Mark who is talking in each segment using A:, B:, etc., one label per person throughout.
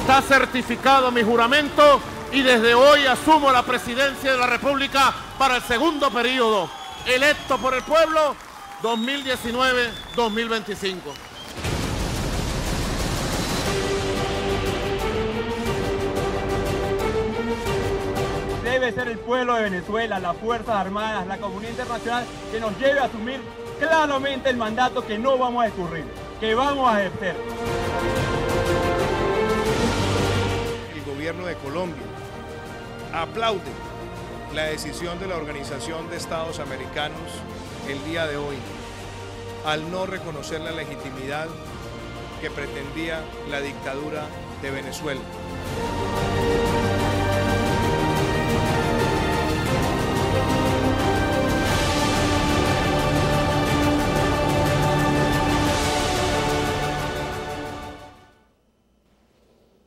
A: está certificado mi juramento y desde hoy asumo la presidencia de la República para el segundo periodo electo por el pueblo 2019-2025. Debe
B: ser el pueblo de Venezuela, las Fuerzas Armadas, la comunidad internacional que nos lleve a asumir claramente el mandato que no vamos a escurrir, que vamos a ejercer.
A: El gobierno de Colombia aplaude la decisión de la Organización de Estados Americanos el día de hoy al no reconocer la legitimidad que pretendía la dictadura de Venezuela.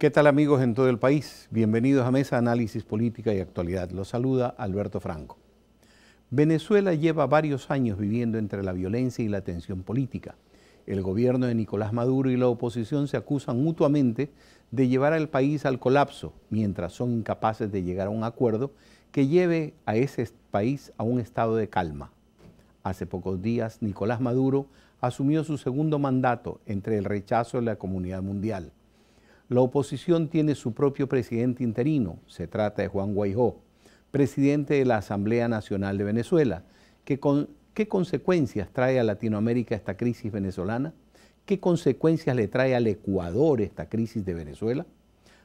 A: ¿Qué tal amigos en todo el país? Bienvenidos a Mesa Análisis Política y Actualidad. Los saluda Alberto Franco. Venezuela lleva varios años viviendo entre la violencia y la tensión política. El gobierno de Nicolás Maduro y la oposición se acusan mutuamente de llevar al país al colapso, mientras son incapaces de llegar a un acuerdo que lleve a ese país a un estado de calma. Hace pocos días, Nicolás Maduro asumió su segundo mandato entre el rechazo de la comunidad mundial la oposición tiene su propio presidente interino, se trata de Juan Guaidó, presidente de la Asamblea Nacional de Venezuela. ¿Qué, ¿Qué consecuencias trae a Latinoamérica esta crisis venezolana? ¿Qué consecuencias le trae al Ecuador esta crisis de Venezuela?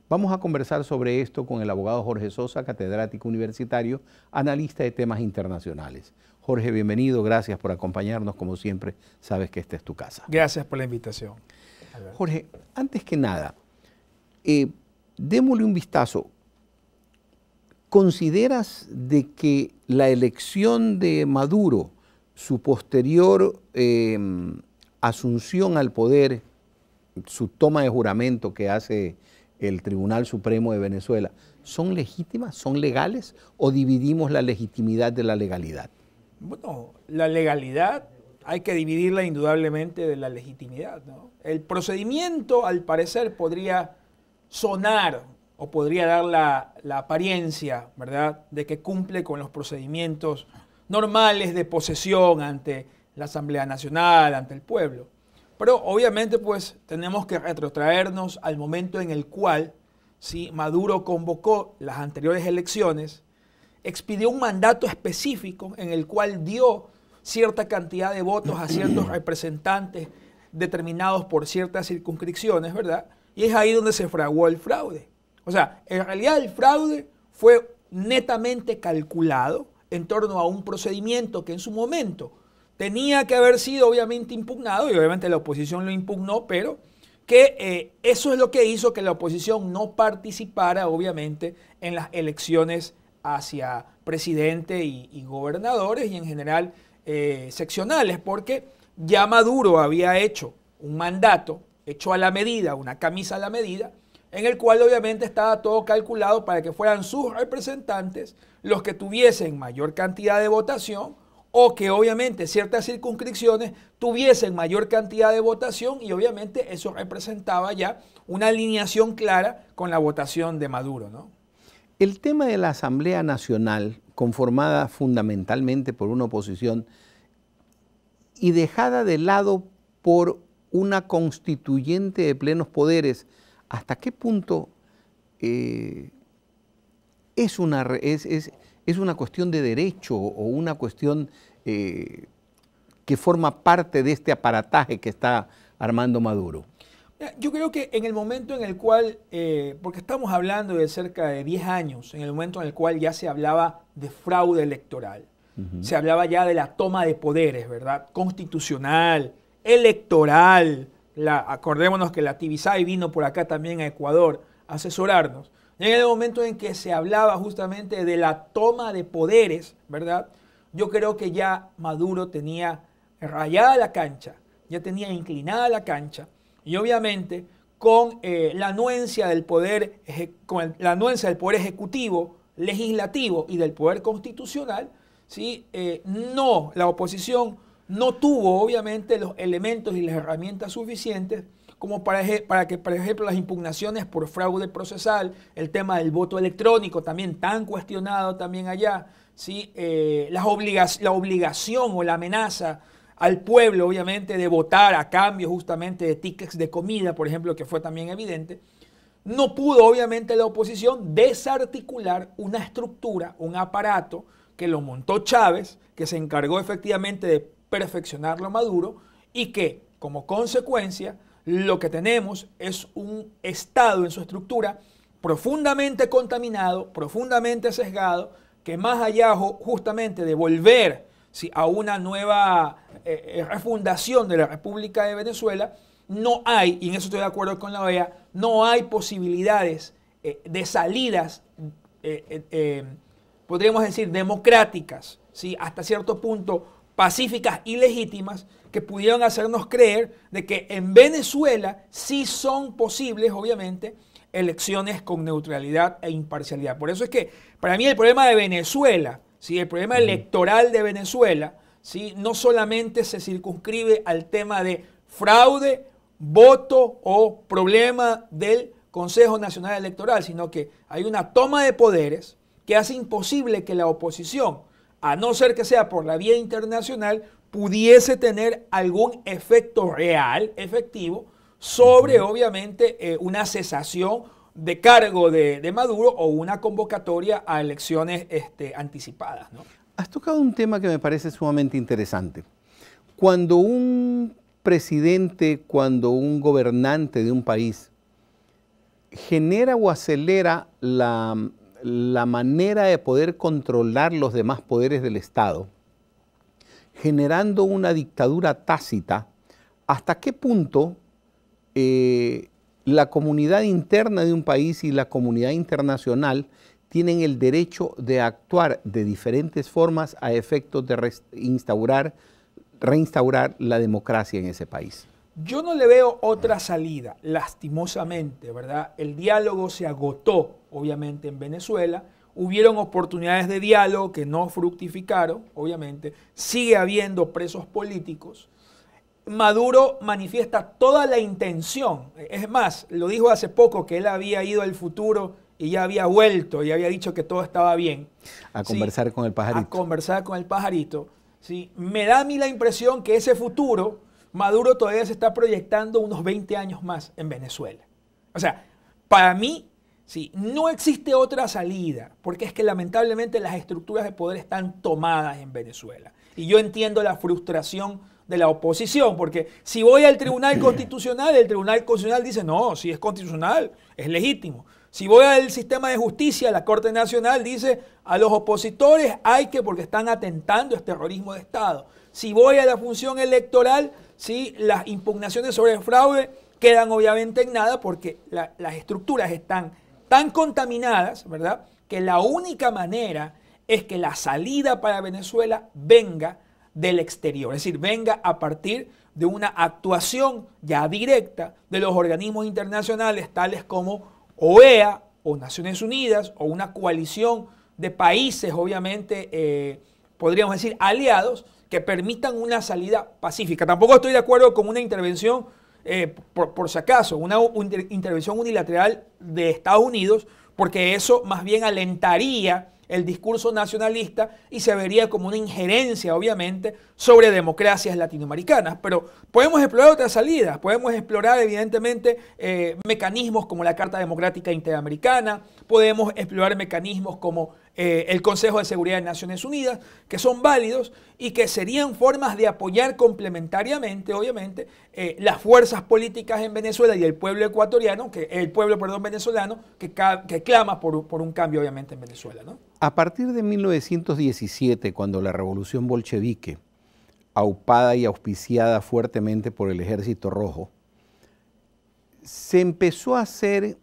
A: Vamos a conversar sobre esto con el abogado Jorge Sosa, catedrático universitario, analista de temas internacionales. Jorge, bienvenido, gracias por acompañarnos, como siempre, sabes que esta es tu casa.
B: Gracias por la invitación.
A: Jorge, antes que nada, eh, démosle un vistazo. ¿Consideras de que la elección de Maduro, su posterior em, asunción al poder, su toma de juramento que hace el Tribunal Supremo de Venezuela, son legítimas, son legales o dividimos la legitimidad de la legalidad?
B: Bueno, la legalidad hay que dividirla indudablemente de la legitimidad. El procedimiento, al parecer, podría sonar o podría dar la, apariencia, ¿verdad?, de que cumple con los procedimientos normales de posesión ante la Asamblea Nacional, ante el pueblo. Pero obviamente pues tenemos que retrotraernos al momento en el cual si Maduro convocó las anteriores elecciones, expidió un mandato específico en el cual dio cierta cantidad de votos a ciertos representantes determinados por ciertas circunscripciones, ¿verdad? Y es ahí donde se fraguó el fraude. O sea, en realidad el fraude fue netamente calculado en torno a un procedimiento que en su momento tenía que haber sido obviamente impugnado, y obviamente la oposición lo impugnó, pero que eh, eso es lo que hizo que la oposición no participara obviamente en las elecciones hacia presidente y, gobernadores y en general eh, seccionales, porque ya Maduro había hecho un mandato hecho a la medida, una camisa a la medida, en el cual obviamente estaba todo calculado para que fueran sus representantes los que tuviesen mayor cantidad de votación o que obviamente ciertas circunscripciones tuviesen mayor cantidad de votación y obviamente eso representaba ya una alineación clara con la votación de Maduro.
A: El tema de la Asamblea Nacional, conformada fundamentalmente por una oposición y dejada de lado por una constituyente de plenos poderes, ¿hasta qué punto eh, es, una, es, una cuestión de derecho o una cuestión eh, que forma parte de este aparataje que está armando Maduro?
B: Eh, yo creo que en el momento en el cual, porque estamos hablando de cerca de 10 años, en el momento en el cual ya se hablaba de fraude electoral, se hablaba ya de la toma de poderes, ¿verdad? Constitucional, electoral. acordémonos que la Tibisay vino por acá también a Ecuador a asesorarnos. En el momento en que se hablaba justamente de la toma de poderes, ¿verdad? Yo creo que ya Maduro tenía rayada la cancha, ya tenía inclinada la cancha. Y obviamente con eh, la anuencia del poder, la del poder ejecutivo, legislativo y del poder constitucional, ¿sí? Eh, no, la oposición no tuvo obviamente los elementos y las herramientas suficientes como para, para, que, por ejemplo, las impugnaciones por fraude procesal, el tema del voto electrónico, también tan cuestionado también allá, ¿sí? Eh, la obligación o la amenaza al pueblo, obviamente, de votar a cambio justamente de tickets de comida, por ejemplo, que fue también evidente, no pudo, obviamente, la oposición desarticular una estructura, un aparato que lo montó Chávez, que se encargó efectivamente de perfeccionar lo maduro y que como consecuencia lo que tenemos es un estado en su estructura profundamente contaminado, profundamente sesgado, que más allá justamente de volver a una nueva eh, eh, refundación de la República de Venezuela, no hay, y en eso estoy de acuerdo con la OEA, no hay posibilidades eh, de salidas, podríamos decir, democráticas, hasta cierto punto pacíficas y legítimas que pudieron hacernos creer de que en Venezuela sí son posibles, obviamente, elecciones con neutralidad e imparcialidad. Por eso es que para mí el problema de Venezuela, ¿sí? el problema electoral de Venezuela, ¿sí? no solamente se circunscribe al tema de fraude, voto o problema del Consejo Nacional Electoral, sino que hay una toma de poderes que hace imposible que la oposición a no ser que sea por la vía internacional, pudiese tener algún efecto real, efectivo, sobre obviamente eh, una cesación de cargo de, Maduro o una convocatoria a elecciones este, anticipadas.
A: Has tocado un tema que me parece sumamente interesante. Cuando un presidente, cuando un gobernante de un país genera o acelera la la manera de poder controlar los demás poderes del Estado, generando una dictadura tácita, hasta qué punto eh, la comunidad interna de un país y la comunidad internacional tienen el derecho de actuar de diferentes formas a efectos de instaurar, reinstaurar la democracia en ese país.
B: Yo no le veo otra salida, lastimosamente, ¿verdad? El diálogo se agotó, obviamente, en Venezuela. Hubieron oportunidades de diálogo que no fructificaron, obviamente. Sigue habiendo presos políticos. Maduro manifiesta toda la intención. Es más, lo dijo hace poco que él había ido al futuro y ya había vuelto y había dicho que todo estaba bien.
A: A conversar con el pajarito. A
B: conversar con el pajarito. Me da a mí la impresión que ese futuro Maduro todavía se está proyectando unos 20 años más en Venezuela. O sea, para mí, sí, no existe otra salida, porque es que lamentablemente las estructuras de poder están tomadas en Venezuela. Y yo entiendo la frustración de la oposición, porque si voy al Tribunal Constitucional, el Tribunal Constitucional dice, no, si es constitucional, es legítimo. Si voy al sistema de justicia, la Corte Nacional dice, a los opositores hay que, porque están atentando, es terrorismo de Estado. Si voy a la función electoral, las impugnaciones sobre el fraude quedan obviamente en nada porque las estructuras están tan contaminadas, ¿verdad? Que la única manera es que la salida para Venezuela venga del exterior, es decir, venga a partir de una actuación ya directa de los organismos internacionales tales como OEA o Naciones Unidas o una coalición de países, obviamente, eh, podríamos decir, aliados, que permitan una salida pacífica. Tampoco estoy de acuerdo con una intervención, eh, por, si acaso, una, intervención unilateral de Estados Unidos, porque eso más bien alentaría el discurso nacionalista y se vería como una injerencia, obviamente, sobre democracias latinoamericanas. Pero podemos explorar otras salidas, podemos explorar, evidentemente, eh, mecanismos como la Carta Democrática Interamericana, podemos explorar mecanismos como eh, el Consejo de Seguridad de Naciones Unidas, que son válidos y que serían formas de apoyar complementariamente, obviamente, eh, las fuerzas políticas en Venezuela y el pueblo ecuatoriano, que el pueblo, perdón, venezolano, que, clama por, un cambio, obviamente, en Venezuela.
A: A partir de 1917, cuando la revolución bolchevique, aupada y auspiciada fuertemente por el Ejército Rojo, se empezó a hacer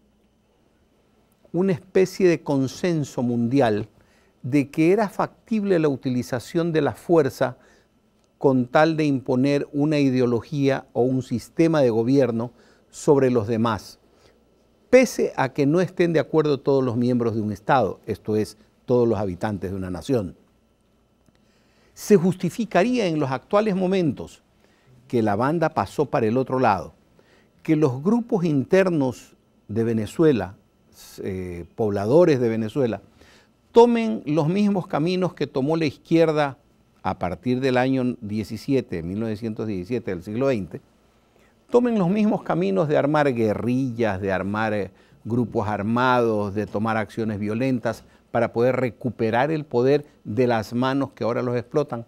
A: una especie de consenso mundial de que era factible la utilización de la fuerza con tal de imponer una ideología o un sistema de gobierno sobre los demás, pese a que no estén de acuerdo todos los miembros de un Estado, esto es, todos los habitantes de una nación. Se justificaría en los actuales momentos que la banda pasó para el otro lado, que los grupos internos de Venezuela eh, pobladores de Venezuela tomen los mismos caminos que tomó la izquierda a partir del año 17, 1917 del siglo XX, tomen los mismos caminos de armar guerrillas, de armar eh, grupos armados, de tomar acciones violentas para poder recuperar el poder de las manos que ahora los explotan?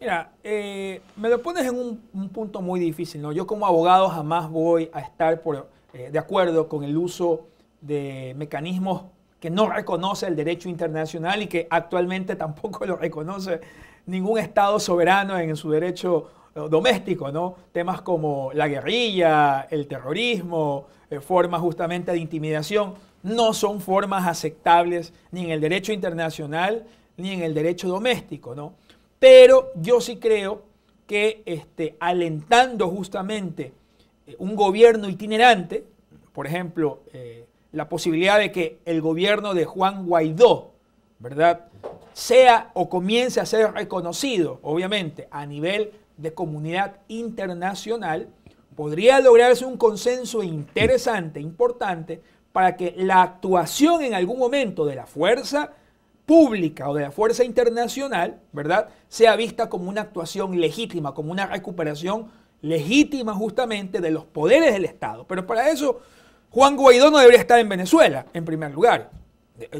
B: Mira, eh, me lo pones en un, punto muy difícil, ¿no? Yo como abogado jamás voy a estar de acuerdo con el uso de mecanismos que no reconoce el derecho internacional y que actualmente tampoco lo reconoce ningún Estado soberano en su derecho eh, doméstico, ¿no? Temas como la guerrilla, el terrorismo, eh, formas justamente de intimidación, no son formas aceptables ni en el derecho internacional ni en el derecho doméstico, ¿no? Pero yo sí creo que este, alentando justamente eh, un gobierno itinerante, por ejemplo, la posibilidad de que el gobierno de Juan Guaidó, ¿verdad?, sea o comience a ser reconocido, obviamente, a nivel de comunidad internacional, podría lograrse un consenso interesante, importante, para que la actuación en algún momento de la fuerza pública o de la fuerza internacional, ¿verdad?, sea vista como una actuación legítima, como una recuperación legítima justamente de los poderes del Estado. Pero para eso Juan Guaidó no debería estar en Venezuela, en primer lugar.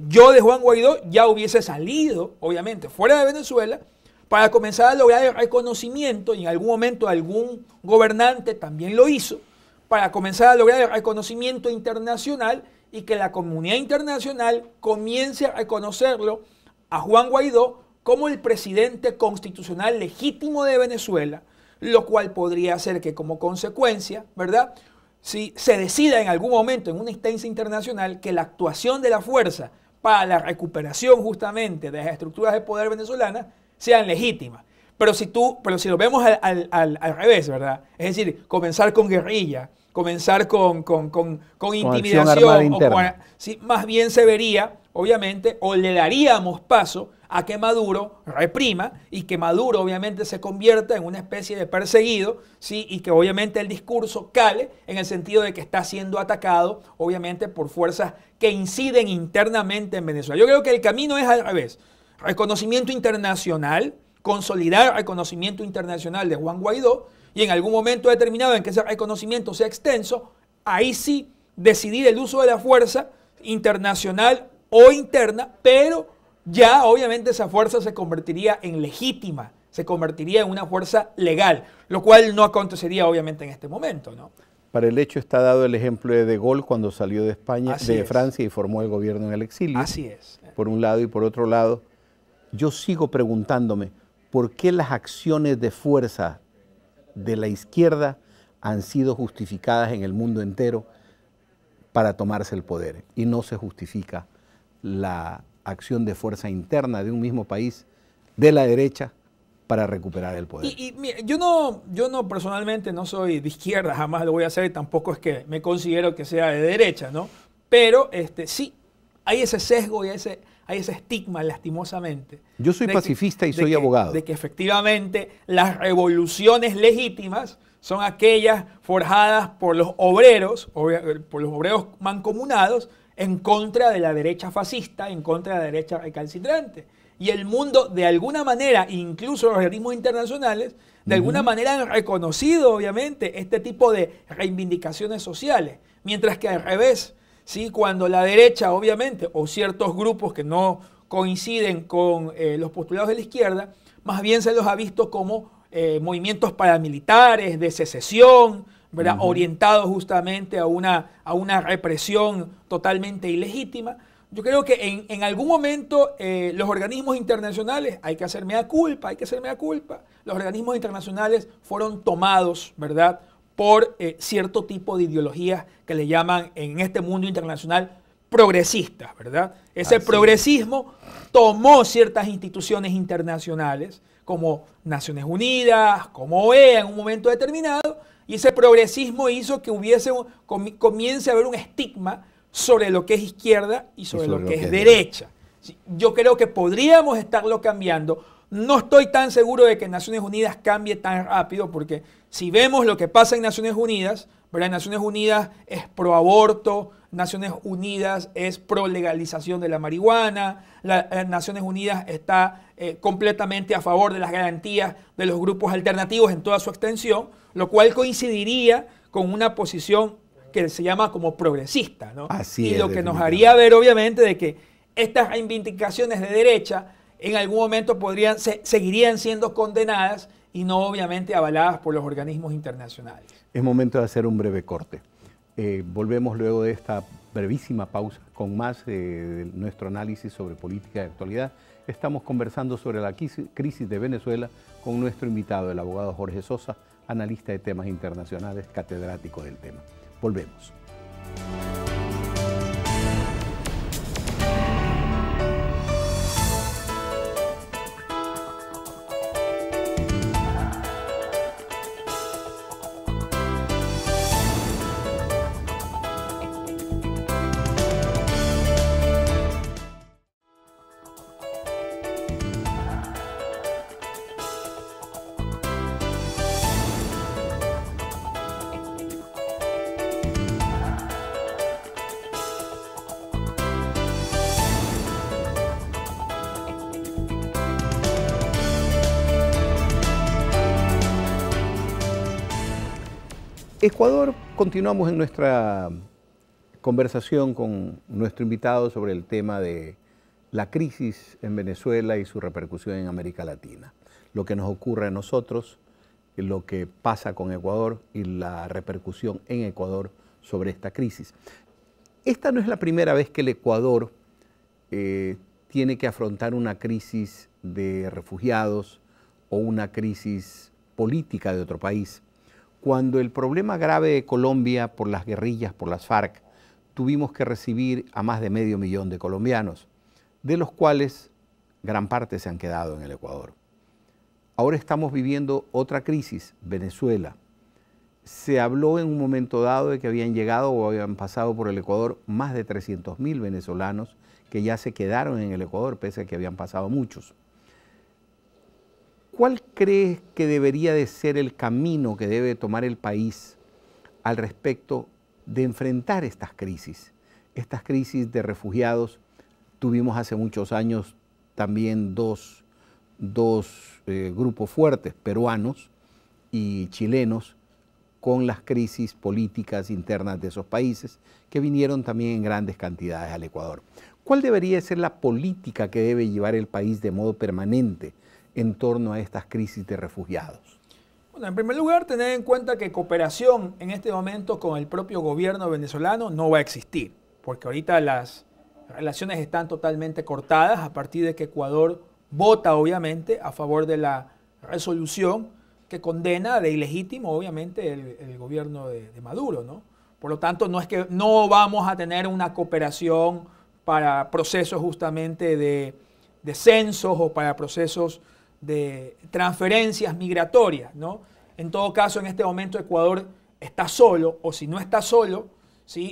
B: Yo de Juan Guaidó ya hubiese salido, obviamente, fuera de Venezuela para comenzar a lograr el reconocimiento, y en algún momento algún gobernante también lo hizo, para comenzar a lograr el reconocimiento internacional y que la comunidad internacional comience a reconocerlo a Juan Guaidó como el presidente constitucional legítimo de Venezuela, lo cual podría hacer que como consecuencia, ¿verdad? si se decida en algún momento en una instancia internacional que la actuación de la fuerza para la recuperación justamente de las estructuras de poder venezolanas sean legítimas. Pero si, tú, pero si lo vemos al, revés, ¿verdad? Es decir, comenzar con guerrilla, comenzar con, con, con, intimidación, más bien se vería obviamente, o le daríamos paso a que Maduro reprima y que Maduro obviamente se convierta en una especie de perseguido, ¿sí? y que obviamente el discurso cale en el sentido de que está siendo atacado, obviamente, por fuerzas que inciden internamente en Venezuela. Yo creo que el camino es al revés, reconocimiento internacional, consolidar el reconocimiento internacional de Juan Guaidó, y en algún momento determinado en que ese reconocimiento sea extenso, ahí sí decidir el uso de la fuerza internacional o interna, pero ya obviamente esa fuerza se convertiría en legítima, se convertiría en una fuerza legal, lo cual no acontecería obviamente en este momento, ¿no?
A: Para el hecho está dado el ejemplo de De Gaulle cuando salió de España, de Francia y formó el gobierno en el exilio. Así es. Por un lado y por otro lado, yo sigo preguntándome por qué las acciones de fuerza de la izquierda han sido justificadas en el mundo entero para tomarse el poder y no se justifica la acción de fuerza interna de un mismo país de la derecha para recuperar el poder.
B: yo no, yo no personalmente no soy de izquierda, jamás lo voy a hacer y tampoco es que me considero que sea de derecha, ¿no? Pero este, sí, hay ese sesgo y ese, hay ese estigma, lastimosamente.
A: Yo soy pacifista y soy abogado. de
B: que efectivamente las revoluciones legítimas son aquellas forjadas por los obreros, por los obreros mancomunados, en contra de la derecha fascista, en contra de la derecha recalcitrante. Y el mundo, de alguna manera, incluso los organismos internacionales, de alguna manera han reconocido, obviamente, este tipo de reivindicaciones sociales. Mientras que al revés, ¿sí? cuando la derecha, obviamente, o ciertos grupos que no coinciden con eh, los postulados de la izquierda, más bien se los ha visto como eh, movimientos paramilitares, de secesión, ¿verdad? orientado justamente a una, represión totalmente ilegítima. Yo creo que en, algún momento eh, los organismos internacionales, hay que hacerme a culpa, hay que hacerme a culpa, los organismos internacionales fueron tomados, ¿verdad?, por eh, cierto tipo de ideologías que le llaman en este mundo internacional progresistas, ¿verdad? Ese progresismo tomó ciertas instituciones internacionales, como Naciones Unidas, como OEA en un momento determinado, y ese progresismo hizo que hubiese, comience a haber un estigma sobre lo que es izquierda y sobre, lo, que, es, derecha. Yo creo que podríamos estarlo cambiando. No estoy tan seguro de que Naciones Unidas cambie tan rápido, porque si vemos lo que pasa en Naciones Unidas, Naciones Unidas es pro aborto, Naciones Unidas es pro legalización de la marihuana, eh, Naciones Unidas está eh, completamente a favor de las garantías de los grupos alternativos en toda su extensión, lo cual coincidiría con una posición que se llama como progresista, ¿no? y lo que nos haría ver, obviamente, de que estas reivindicaciones de derecha en algún momento podrían, seguirían siendo condenadas y no obviamente avaladas por los organismos internacionales.
A: Es momento de hacer un breve corte. Eh, volvemos luego de esta brevísima pausa con más eh, de nuestro análisis sobre política de actualidad. Estamos conversando sobre la crisis de Venezuela con nuestro invitado, el abogado Jorge Sosa, analista de temas internacionales, catedrático del tema. Volvemos. Ecuador, continuamos en nuestra conversación con nuestro invitado sobre el tema de la crisis en Venezuela y su repercusión en América Latina. Lo que nos ocurre a nosotros, lo que pasa con Ecuador y la repercusión en Ecuador sobre esta crisis. Esta no es la primera vez que el Ecuador eh, tiene que afrontar una crisis de refugiados o una crisis política de otro país. Cuando el problema grave de Colombia por las guerrillas, por las FARC, tuvimos que recibir a más de medio millón de colombianos, de los cuales gran parte se han quedado en el Ecuador. Ahora estamos viviendo otra crisis, Venezuela. Se habló en un momento dado de que habían llegado o habían pasado por el Ecuador más de 300.000 venezolanos que ya se quedaron en el Ecuador, pese a que habían pasado muchos. ¿Cuál crees que debería de ser el camino que debe tomar el país al respecto de enfrentar estas crisis? Estas crisis de refugiados, tuvimos hace muchos años también dos, eh, grupos fuertes, peruanos y chilenos, con las crisis políticas internas de esos países, que vinieron también en grandes cantidades al Ecuador. ¿Cuál debería ser la política que debe llevar el país de modo permanente en torno a estas crisis de refugiados?
B: Bueno, en primer lugar, tener en cuenta que cooperación en este momento con el propio gobierno venezolano no va a existir, porque ahorita las relaciones están totalmente cortadas a partir de que Ecuador vota, obviamente, a favor de la resolución que condena de ilegítimo, obviamente, el, gobierno de, Maduro, ¿no? Por lo tanto, no es que no vamos a tener una cooperación para procesos justamente de, de censos o para procesos de transferencias migratorias, ¿no? En todo caso, en este momento Ecuador está solo, o si no está solo,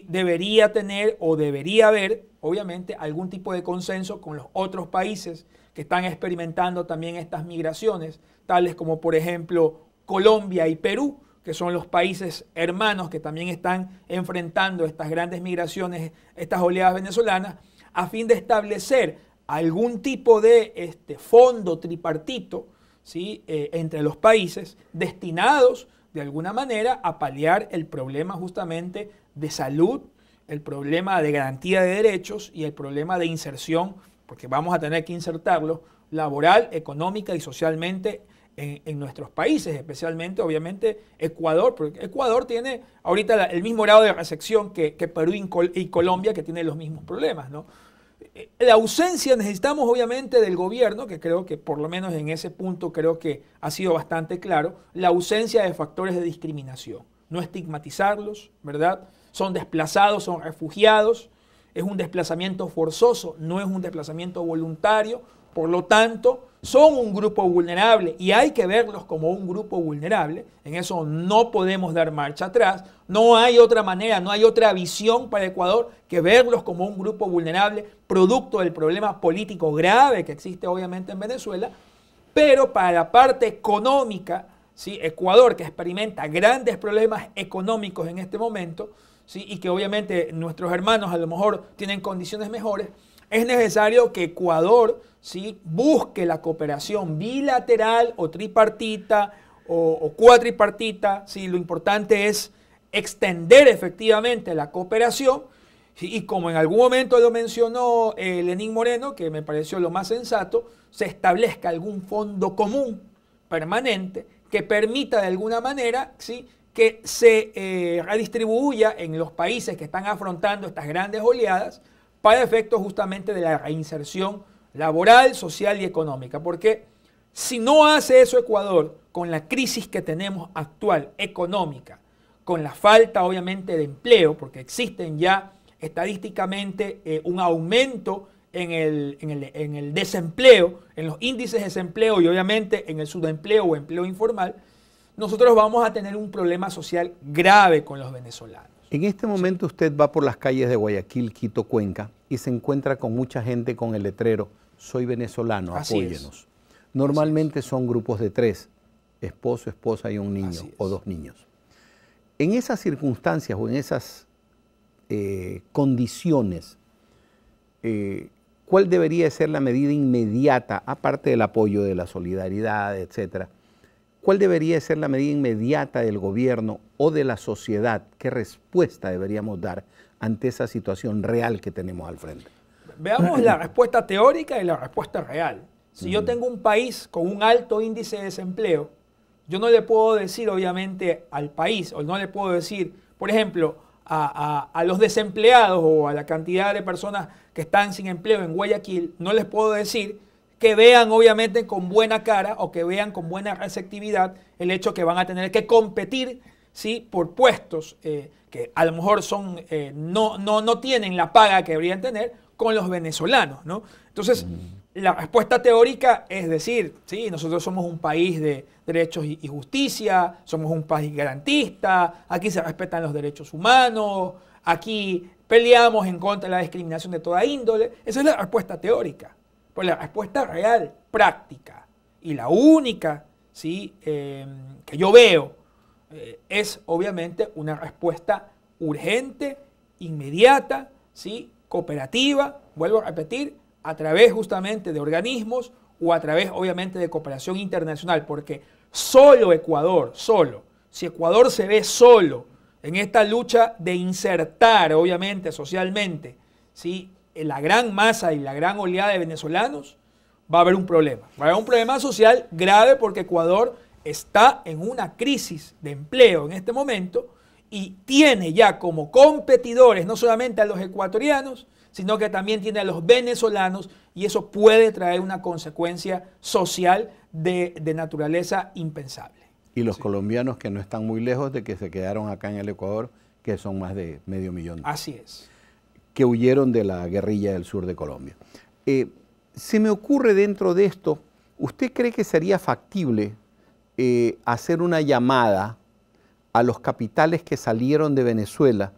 B: debería tener o debería haber, obviamente, algún tipo de consenso con los otros países que están experimentando también estas migraciones, tales como, por ejemplo, Colombia y Perú, que son los países hermanos que también están enfrentando estas grandes migraciones, estas oleadas venezolanas, a fin de establecer algún tipo de este, fondo tripartito ¿sí? Eh, entre los países destinados de alguna manera a paliar el problema justamente de salud, el problema de garantía de derechos y el problema de inserción, porque vamos a tener que insertarlo, laboral, económica y socialmente en, nuestros países, especialmente obviamente Ecuador, porque Ecuador tiene ahorita el mismo grado de recepción que, Perú y, y Colombia, que tienen los mismos problemas, ¿no? la ausencia necesitamos obviamente del gobierno, que creo que por lo menos en ese punto creo que ha sido bastante claro, la ausencia de factores de discriminación. No estigmatizarlos, ¿verdad? Son desplazados, son refugiados, es un desplazamiento forzoso, no es un desplazamiento voluntario, por lo tanto, son un grupo vulnerable y hay que verlos como un grupo vulnerable. En eso no podemos dar marcha atrás. No hay otra manera, no hay otra visión para Ecuador que verlos como un grupo vulnerable, producto del problema político grave que existe obviamente en Venezuela. Pero para la parte económica, ¿sí? Ecuador que experimenta grandes problemas económicos en este momento, ¿sí? y que obviamente nuestros hermanos a lo mejor tienen condiciones mejores, es necesario que Ecuador busque la cooperación bilateral o tripartita o, cuatripartita. si Lo importante es extender efectivamente la cooperación. Y como en algún momento lo mencionó eh, Lenín Moreno, que me pareció lo más sensato, se establezca algún fondo común permanente que permita de alguna manera ¿sí? que se eh, redistribuya en los países que están afrontando estas grandes oleadas para efectos justamente de la reinserción laboral, social y económica. Porque si no hace eso Ecuador, con la crisis que tenemos actual económica, con la falta obviamente de empleo, porque existen ya estadísticamente eh, un aumento en el, en el, desempleo, en los índices de desempleo y obviamente en el subempleo o empleo informal, nosotros vamos a tener un problema social grave con los venezolanos.
A: En este momento usted va por las calles de Guayaquil, Quito, Cuenca y se encuentra con mucha gente con el letrero Soy venezolano, apóyenos. Normalmente son grupos de tres, esposo, esposa y un niño o dos niños. En esas circunstancias o en esas eh, condiciones, eh, ¿cuál debería ser la medida inmediata, aparte del apoyo de la solidaridad, etcétera, ¿Cuál debería ser la medida inmediata del gobierno o de la sociedad? ¿Qué respuesta deberíamos dar ante esa situación real que tenemos al frente?
B: Veamos la respuesta teórica y la respuesta real. Si yo tengo un país con un alto índice de desempleo, yo no le puedo decir, obviamente, al país, o no le puedo decir, por ejemplo, a, a, los desempleados o a la cantidad de personas que están sin empleo en Guayaquil, no les puedo decir que vean obviamente con buena cara o que vean con buena receptividad el hecho que van a tener que competir ¿sí? por puestos eh, que a lo mejor son, eh, no, no, no tienen la paga que deberían tener con los venezolanos. Entonces, la respuesta teórica es decir, sí, nosotros somos un país de derechos y justicia, somos un país garantista, aquí se respetan los derechos humanos, aquí peleamos en contra de la discriminación de toda índole. Esa es la respuesta teórica. Pues la respuesta real, práctica y la única ¿sí? Eh, que yo veo eh, es obviamente una respuesta urgente, inmediata, ¿sí? cooperativa, vuelvo a repetir, a través justamente de organismos o a través obviamente de cooperación internacional, porque solo Ecuador, solo, si Ecuador se ve solo en esta lucha de insertar obviamente socialmente, ¿sí? Eh, la gran masa y la gran oleada de venezolanos, va a haber un problema. Va a haber un problema social grave porque Ecuador está en una crisis de empleo en este momento y tiene ya como competidores no solamente a los ecuatorianos, sino que también tiene a los venezolanos y eso puede traer una consecuencia social de, naturaleza impensable.
A: Y los colombianos que no están muy lejos de que se quedaron acá en el Ecuador, que son más de medio millón. Así es que huyeron de la guerrilla del sur de Colombia. Eh, se me ocurre dentro de esto, ¿usted cree que sería factible eh, hacer una llamada a los capitales que salieron de Venezuela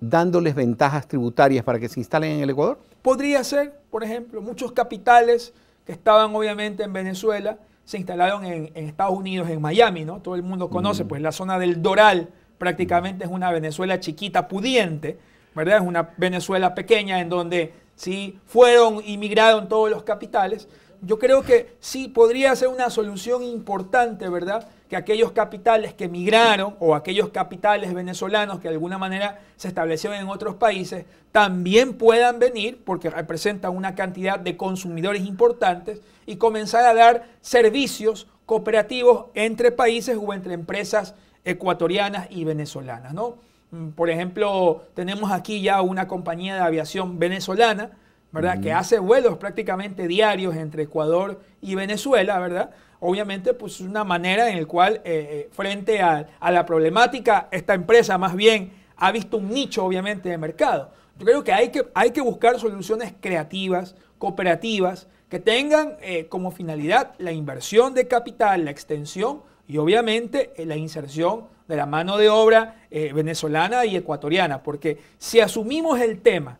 A: dándoles ventajas tributarias para que se instalen en el Ecuador?
B: Podría ser, por ejemplo, muchos capitales que estaban obviamente en Venezuela se instalaron en, Estados Unidos, en Miami, ¿no? Todo el mundo conoce, mm. pues la zona del Doral prácticamente es una Venezuela chiquita, pudiente, es una Venezuela pequeña en donde sí fueron y migraron todos los capitales. Yo creo que sí podría ser una solución importante, ¿verdad? Que aquellos capitales que migraron o aquellos capitales venezolanos que de alguna manera se establecieron en otros países también puedan venir porque representan una cantidad de consumidores importantes y comenzar a dar servicios cooperativos entre países o entre empresas ecuatorianas y venezolanas, ¿no? Mm, por ejemplo, tenemos aquí ya una compañía de aviación venezolana, ¿verdad? Que hace vuelos prácticamente diarios entre Ecuador y Venezuela, ¿verdad? Obviamente, pues una manera en la cual, eh, eh, frente a, la problemática, esta empresa más bien ha visto un nicho, obviamente, de mercado. Yo creo que hay que, hay que buscar soluciones creativas, cooperativas, que tengan eh, como finalidad la inversión de capital, la extensión y obviamente la inserción de la mano de obra eh, venezolana y ecuatoriana, porque si asumimos el tema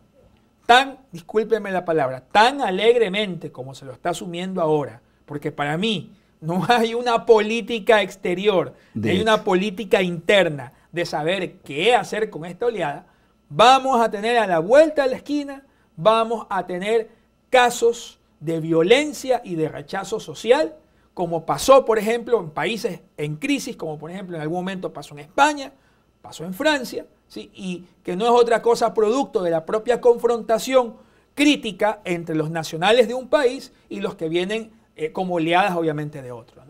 B: tan, discúlpeme la palabra, tan alegremente como se lo está asumiendo ahora, porque para mí no hay una política exterior, hay una política interna de saber qué hacer con esta oleada, vamos a tener a la vuelta de la esquina, vamos a tener casos de violencia y de rechazo social como pasó, por ejemplo, en países en crisis, como por ejemplo en algún momento pasó en España, pasó en Francia, ¿sí? y que no es otra cosa producto de la propia confrontación crítica entre los nacionales de un país y los que vienen eh, como oleadas obviamente de otros.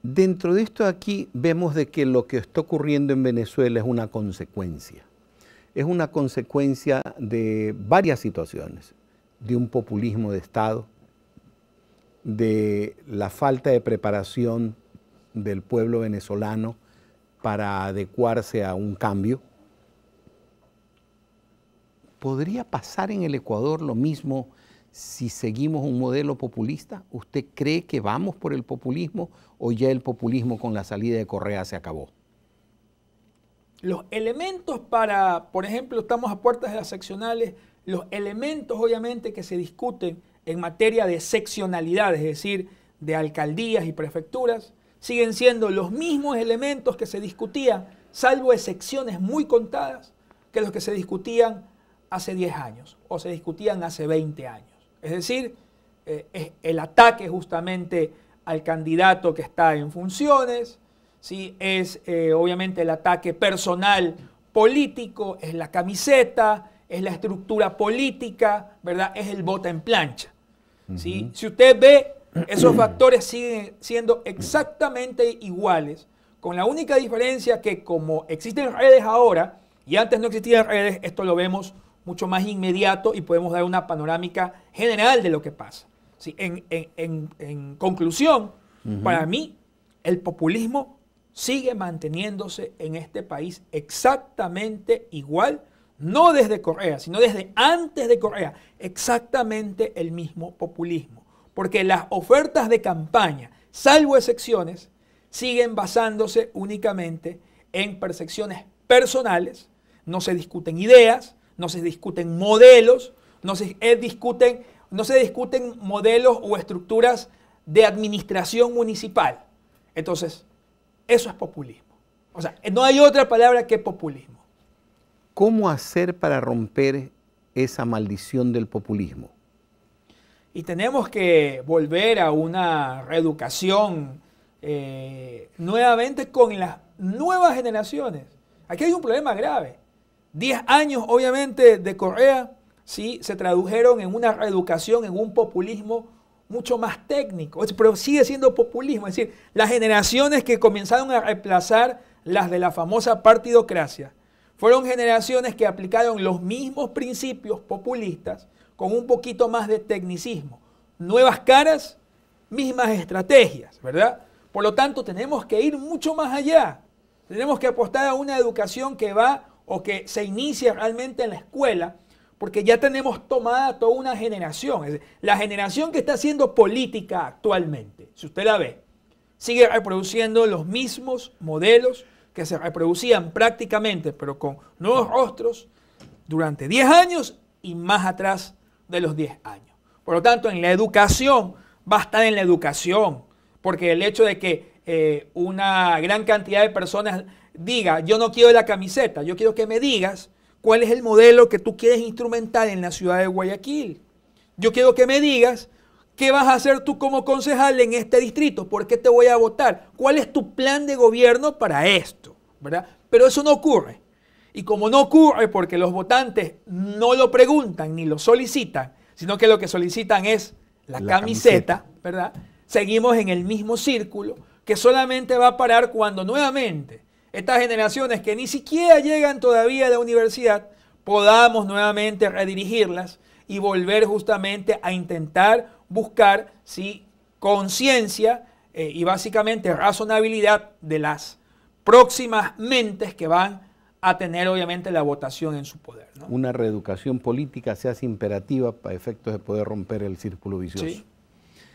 A: Dentro de esto aquí vemos de que lo que está ocurriendo en Venezuela es una consecuencia. Es una consecuencia de varias situaciones, de un populismo de Estado, de la falta de preparación del pueblo venezolano para adecuarse a un cambio? ¿Podría pasar en el Ecuador lo mismo si seguimos un modelo populista? ¿Usted cree que vamos por el populismo o ya el populismo con la salida de Correa se acabó?
B: Los elementos para, por ejemplo, estamos a puertas de las seccionales, los elementos obviamente que se discuten en materia de seccionalidad, es decir, de alcaldías y prefecturas, siguen siendo los mismos elementos que se discutían, salvo excepciones muy contadas, que los que se discutían hace 10 años o se discutían hace 20 años. Es decir, eh, es el ataque justamente al candidato que está en funciones, ¿sí? es eh, obviamente el ataque personal político, es la camiseta, es la estructura política, ¿verdad? Es el bota en plancha. Si usted ve, esos factores siguen siendo exactamente iguales, con la única diferencia que como existen redes ahora y antes no existían redes, esto lo vemos mucho más inmediato y podemos dar una panorámica general de lo que pasa. En, conclusión, para mí, el populismo sigue manteniéndose en este país exactamente igual no desde Correa, sino desde antes de Correa, exactamente el mismo populismo. Porque las ofertas de campaña, salvo excepciones, siguen basándose únicamente en percepciones personales, no se discuten ideas, no se discuten modelos, no se eh, discuten, no se discuten modelos o estructuras de administración municipal. Entonces, eso es populismo. O sea, no hay otra palabra que populismo.
A: ¿Cómo hacer para romper esa maldición del populismo?
B: Y tenemos que volver a una reeducación eh, nuevamente con las nuevas generaciones. Aquí hay un problema grave. Diez años, obviamente, de Correa, sí, se tradujeron en una reeducación, en un populismo mucho más técnico, pero sigue siendo populismo. Es decir, las generaciones que comenzaron a reemplazar las de la famosa partidocracia, fueron generaciones que aplicaron los mismos principios populistas con un poquito más de tecnicismo. Nuevas caras, mismas estrategias, ¿verdad? Por lo tanto, tenemos que ir mucho más allá. Tenemos que apostar a una educación que va o que se inicia realmente en la escuela, porque ya tenemos tomada toda una generación. la generación que está haciendo política actualmente, si usted la ve, sigue reproduciendo los mismos modelos que se reproducían prácticamente, pero con nuevos rostros, durante 10 años y más atrás de los 10 años. Por lo tanto, en la educación, va a estar en la educación, porque el hecho de que eh, una gran cantidad de personas diga, yo no quiero la camiseta, yo quiero que me digas cuál es el modelo que tú quieres instrumentar en la ciudad de Guayaquil. Yo quiero que me digas ¿Qué vas a hacer tú como concejal en este distrito? ¿Por qué te voy a votar? ¿Cuál es tu plan de gobierno para esto? ¿Verdad? Pero eso no ocurre. Y como no ocurre porque los votantes no lo preguntan ni lo solicitan, sino que lo que solicitan es la, camiseta, ¿verdad? Seguimos en el mismo círculo que solamente va a parar cuando nuevamente estas generaciones que ni siquiera llegan todavía a la universidad podamos nuevamente redirigirlas y volver justamente a intentar buscar ¿sí? conciencia eh, y básicamente razonabilidad de las próximas mentes que van a tener obviamente la votación en su poder.
A: Una reeducación política se hace imperativa para efectos de poder romper el círculo vicioso.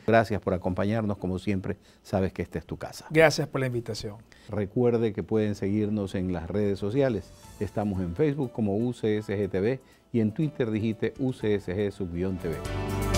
A: Gracias por acompañarnos, como siempre, sabes que esta es tu casa.
B: Gracias por la invitación.
A: Recuerde que pueden seguirnos en las redes sociales. Estamos en Facebook como UCSGTV y en Twitter digite UCSG-TV.